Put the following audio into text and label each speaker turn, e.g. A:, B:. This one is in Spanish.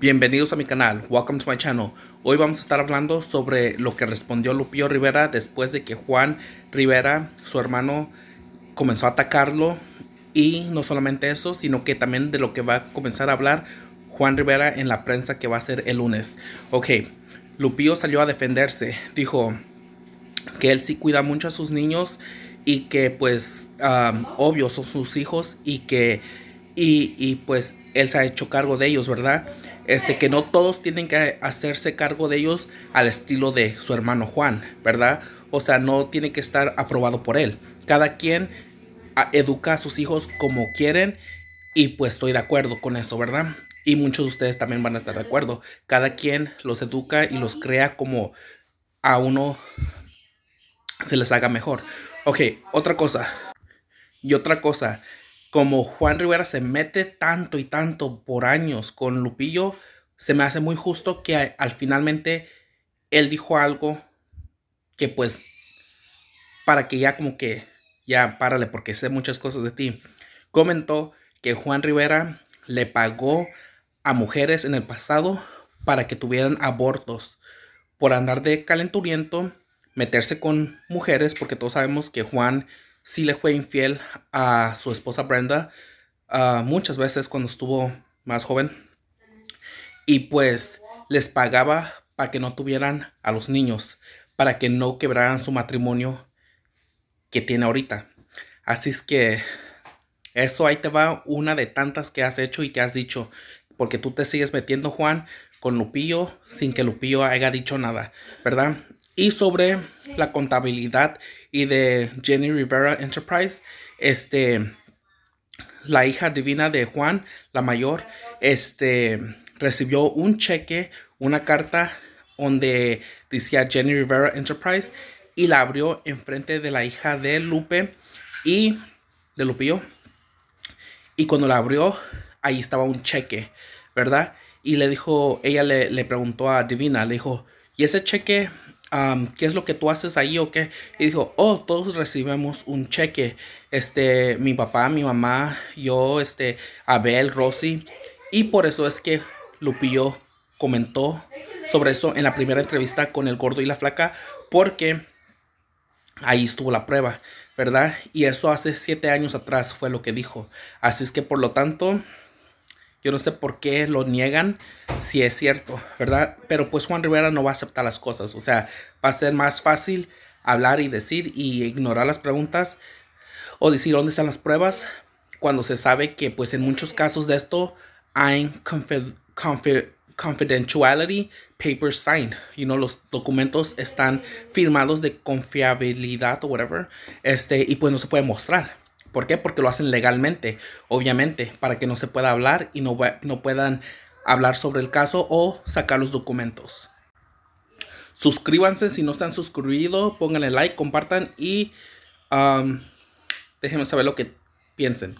A: Bienvenidos a mi canal, welcome to my channel. Hoy vamos a estar hablando sobre lo que respondió Lupío Rivera después de que Juan Rivera, su hermano, comenzó a atacarlo. Y no solamente eso, sino que también de lo que va a comenzar a hablar Juan Rivera en la prensa que va a ser el lunes. Ok, Lupío salió a defenderse, dijo que él sí cuida mucho a sus niños y que pues um, obvio son sus hijos y que y, y pues él se ha hecho cargo de ellos, ¿verdad? este, que no todos tienen que hacerse cargo de ellos al estilo de su hermano Juan, ¿verdad? O sea, no tiene que estar aprobado por él. Cada quien ah, educa a sus hijos como quieren y pues estoy de acuerdo con eso, ¿verdad? Y muchos de ustedes también van a estar de acuerdo. Cada quien los educa y los crea como a uno se les haga mejor. Ok, otra cosa. Y otra cosa, como Juan Rivera se mete tanto y tanto por años con Lupillo, se me hace muy justo que al finalmente él dijo algo que pues para que ya como que ya párale porque sé muchas cosas de ti. Comentó que Juan Rivera le pagó a mujeres en el pasado para que tuvieran abortos por andar de calenturiento, meterse con mujeres porque todos sabemos que Juan sí le fue infiel a su esposa Brenda ah, muchas veces cuando estuvo más joven. Y pues les pagaba para que no tuvieran a los niños, para que no quebraran su matrimonio que tiene ahorita. Así es que eso ahí te va una de tantas que has hecho y que has dicho, porque tú te sigues metiendo, Juan, con Lupillo sin que Lupillo haya dicho nada, ¿verdad? y sobre la contabilidad y de Jenny Rivera Enterprise, este, la hija divina de Juan, la mayor, este, recibió un cheque, una carta donde decía Jenny Rivera Enterprise y la abrió enfrente de la hija de Lupe y de Lupillo. Y cuando la abrió, ahí estaba un cheque, ¿verdad? Y le dijo, ella le, le preguntó a Divina, le dijo, ¿y ese cheque ¿qué es lo que tú haces ahí o qué? Y dijo, oh, todos recibimos un cheque. Este, mi papá, mi mamá, yo, este, Abel, Rosy. Y por eso es que Lupillo comentó sobre eso en la primera entrevista con el gordo y la flaca, porque ahí estuvo la prueba, ¿verdad? Y eso hace siete años atrás fue lo que dijo. Así es que por lo tanto... Yo no sé por qué lo niegan si es cierto, ¿verdad? Pero pues Juan Rivera no va a aceptar las cosas. O sea, va a ser más fácil hablar y decir y ignorar las preguntas o decir dónde están las pruebas cuando se sabe que pues en muchos casos de esto hay confidentiality papers signed. You know, los documentos están firmados de confiabilidad o whatever. Este, y pues no se puede mostrar. ¿Por qué? Porque lo hacen legalmente, obviamente, para que no se pueda hablar y no, puedan hablar sobre el caso o sacar los documentos. Suscríbanse si no están suscribidos, pónganle like, compartan y um, déjenme saber lo que piensen.